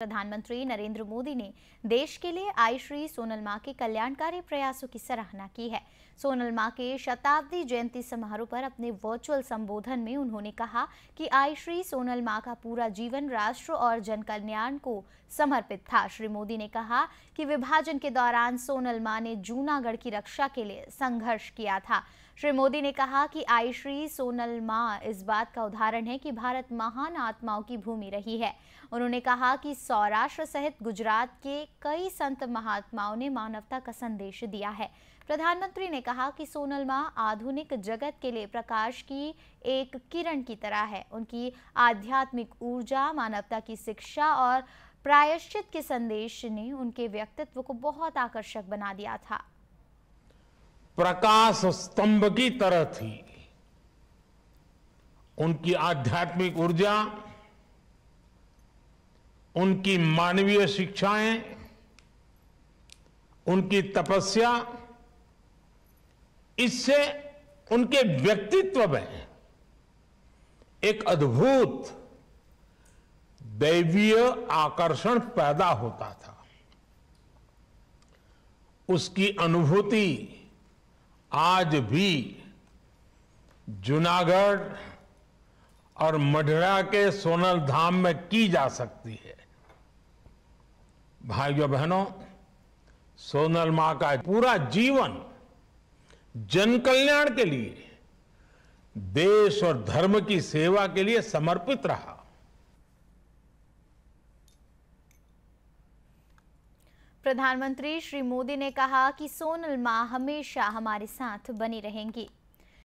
प्रधानमंत्री नरेंद्र मोदी ने देश के लिए आई श्री सोनल माँ के कल्याणकारी प्रयासों की सराहना की है सोनल माँ के शताब्दी जयंती समारोह पर अपने वर्चुअल संबोधन में उन्होंने कहा कि आई श्री सोनल माँ का पूरा जीवन राष्ट्र और जन कल्याण को समर्पित था श्री मोदी ने कहा कि विभाजन के दौरान सोनल माँ ने जूनागढ़ की रक्षा के लिए संघर्ष किया था श्री मोदी ने कहा कि आई श्री सोनल माँ इस बात का उदाहरण है कि भारत महान आत्माओं की भूमि रही है उन्होंने कहा कि सौराष्ट्र सहित गुजरात के कई संत महात्माओं ने मानवता का संदेश दिया है प्रधानमंत्री ने कहा कि सोनल माँ आधुनिक जगत के लिए प्रकाश की एक किरण की तरह है उनकी आध्यात्मिक ऊर्जा मानवता की शिक्षा और प्रायश्चित के संदेश ने उनके व्यक्तित्व को बहुत आकर्षक बना दिया था प्रकाश स्तंभ की तरह थी उनकी आध्यात्मिक ऊर्जा उनकी मानवीय शिक्षाएं उनकी तपस्या इससे उनके व्यक्तित्व में एक अद्भुत दैवीय आकर्षण पैदा होता था उसकी अनुभूति आज भी जूनागढ़ और मढ़रा के सोनल धाम में की जा सकती है भाइयों बहनों सोनल मां का पूरा जीवन जन कल्याण के लिए देश और धर्म की सेवा के लिए समर्पित रहा प्रधानमंत्री श्री मोदी ने कहा कि सोनल मां हमेशा हमारे साथ बनी रहेंगी